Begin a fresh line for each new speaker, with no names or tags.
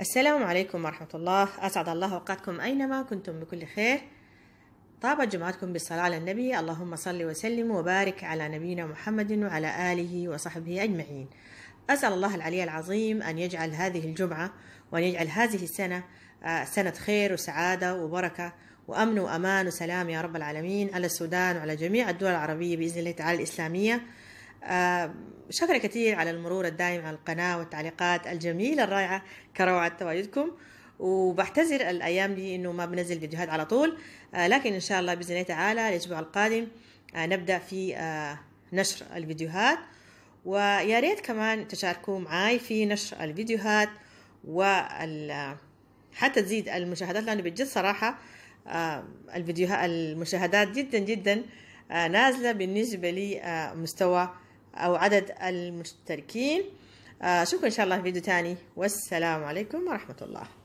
السلام عليكم ورحمة الله أسعد الله أوقاتكم أينما كنتم بكل خير طابت جمعتكم بالصلاة على النبي اللهم صل وسلم وبارك على نبينا محمد وعلى آله وصحبه أجمعين أسأل الله العلي العظيم أن يجعل هذه الجمعة وأن يجعل هذه السنة آه، سنة خير وسعادة وبركة وأمن وأمان وسلام يا رب العالمين على السودان وعلى جميع الدول العربية بإذن الله تعالى الإسلامية شكرا كثير على المرور الدائم على القناة والتعليقات الجميلة الرائعة كروعة تواجدكم وبعتذر الأيام دي إنه ما بنزل فيديوهات على طول آه، لكن إن شاء الله بإذن الله تعالى الأسبوع القادم آه، نبدأ في آه، نشر الفيديوهات ويا ريت كمان تشاركوا معاي في نشر الفيديوهات و حتى تزيد المشاهدات لأنه بجد صراحة الفيديوهات المشاهدات جدا جدا نازلة بالنسبة لي مستوى أو عدد المشتركين آه، أشوفكم إن شاء الله في فيديو تاني والسلام عليكم ورحمة الله